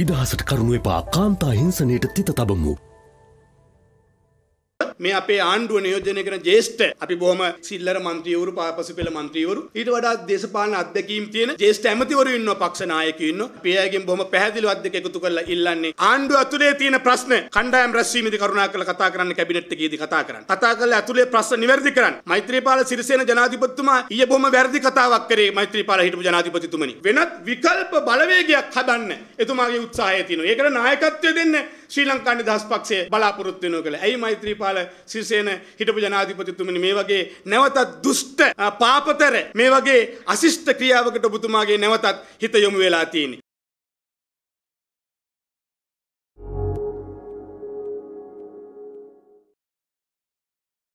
නිදහසට කරුණු එපා කාන්තා හිංසනයට තිත තබමු මේ අපේ ආණ්ඩුව නියෝජනය කරන ජේෂ්ඨ අපි බොහොම සිල්ලර മന്ത്രിවරු පාපසුපෙළ മന്ത്രിවරු ඊට වඩා දේශපාලන අධ්‍යක්ීම් තියෙන ජේෂ්ඨ ඇමතිවරු ඉන්නවා පක්ෂ නායකයෝ ඉන්නවා පියයන්ගෙන් බොහොම පැහැදිලිව අධ්‍යක්ෂ එකතු කරලා ඉල්ලන්නේ ආණ්ඩුව ඇතුලේ තියෙන ප්‍රශ්න කණ්ඩායම් රැස්වීමේදී කරුණාකරලා කතා කරන්න කැබිනට් එකේදී කතා කරන්න කතා කරලා ඇතුලේ ප්‍රශ්න નિවැරදි කරන්න මෛත්‍රීපාල සිරිසේන ජනාධිපතිතුමා ඊයේ බොහොම වැරදි කතාවක් කරේ මෛත්‍රීපාල හිටපු ජනාධිපතිතුමනි වෙනත් විකල්ප බලවේගයක් හදන්න එතුමාගේ උත්සාහය තියෙනවා ඒකට නායකත්වය දෙන්න ශ්‍රී ලංකාන්න දහස් පක්ෂේ බලාපොරොත්තු වෙනු කළ. ඇයි මෛත්‍රීපාල සිරිසේන හිටපු ජනාධිපතිතුමනි මේ වගේ නැවතත් දුෂ්ට පාපතර මේ වගේ අශිෂ්ට ක්‍රියාවකට ඔබතුමාගේ නැවතත් හිත යොමු වෙලා තියෙන්නේ.